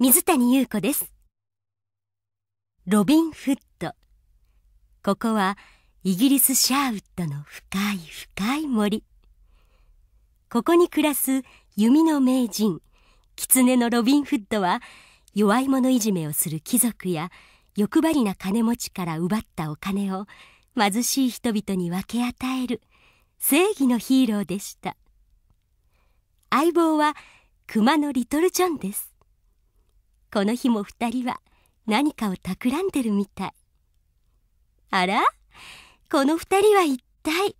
水谷優子です。ロビンフッド。ここはイギリスシャーウッドの深い深い森。ここに暮らす弓の名人、狐のロビンフッドは弱い者いじめをする貴族や欲張りな金持ちから奪ったお金を貧しい人々に分け与える正義のヒーローでした。相棒は熊のリトル・ジョンです。この日も2人は何かを企んでるみたいあらこの2人は一体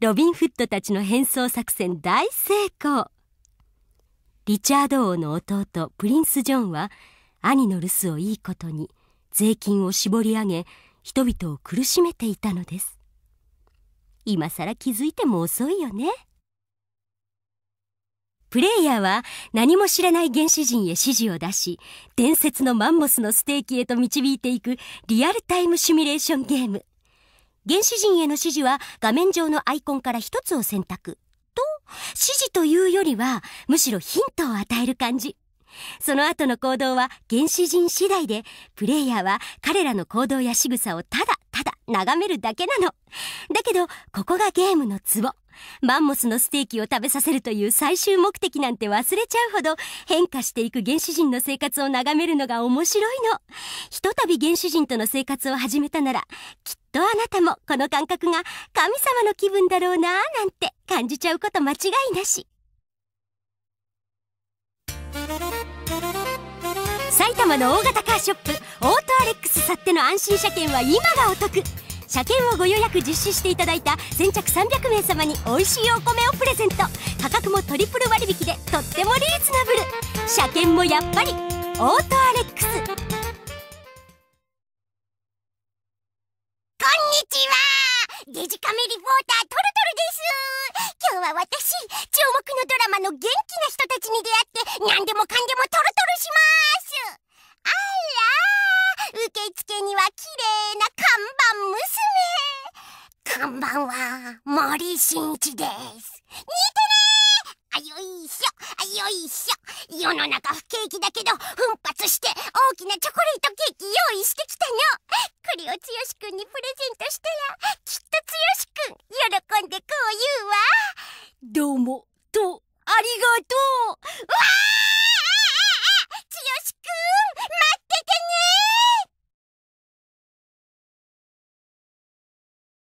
ロビン・フッドたちの変装作戦大成功リチャード王の弟プリンス・ジョンは兄の留守をいいことに税金を絞り上げ人々を苦しめていたのです今さら気づいても遅いよね。プレイヤーは何も知らない原始人へ指示を出し、伝説のマンモスのステーキへと導いていくリアルタイムシミュレーションゲーム。原始人への指示は画面上のアイコンから一つを選択。と、指示というよりは、むしろヒントを与える感じ。その後の行動は原始人次第で、プレイヤーは彼らの行動や仕草をただただ眺めるだけなの。だけど、ここがゲームのツボ。マンモスのステーキを食べさせるという最終目的なんて忘れちゃうほど変化していく原始人の生活を眺めるのが面白いの。ひとたび原始人との生活を始めたなら、きっとあなたもこの感覚が神様の気分だろうなぁなんて感じちゃうこと間違いなし。埼玉の大型カーショップ、オートアレックスさっての安心車検は今がお得。車検をご予約実施していただいた先着300名様に美味しいお米をプレゼント価格もトリプル割引でとってもリーズナブル車検もやっぱりオートアレックスこんにちはデジカメリポータートルトルです今日は私注目のドラマの元気な人たちに出会って何でもかんでもばんは、森進一です。見てねあ、よいしょ、あ、よいしょ。世の中不景気だけど、奮発して大きなチョコレートケーキ用意してきたの。これを剛くんにプレゼントしたら、きっと剛くん、喜んでこう言うわ。どうも、と、ありがとう。うわー